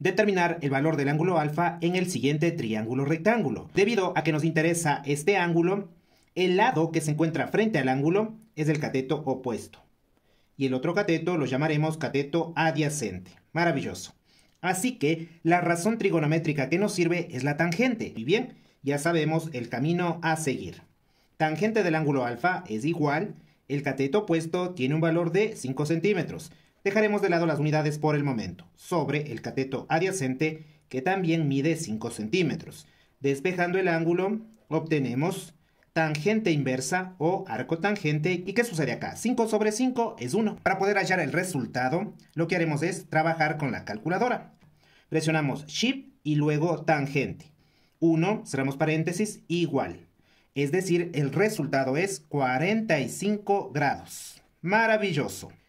determinar el valor del ángulo alfa en el siguiente triángulo rectángulo. Debido a que nos interesa este ángulo, el lado que se encuentra frente al ángulo es el cateto opuesto. Y el otro cateto lo llamaremos cateto adyacente. Maravilloso. Así que la razón trigonométrica que nos sirve es la tangente. Y bien, ya sabemos el camino a seguir. Tangente del ángulo alfa es igual, el cateto opuesto tiene un valor de 5 centímetros. Dejaremos de lado las unidades por el momento, sobre el cateto adyacente que también mide 5 centímetros. Despejando el ángulo, obtenemos tangente inversa o arco tangente. ¿Y qué sucede acá? 5 sobre 5 es 1. Para poder hallar el resultado, lo que haremos es trabajar con la calculadora. Presionamos Shift y luego tangente. 1, cerramos paréntesis, igual. Es decir, el resultado es 45 grados. Maravilloso.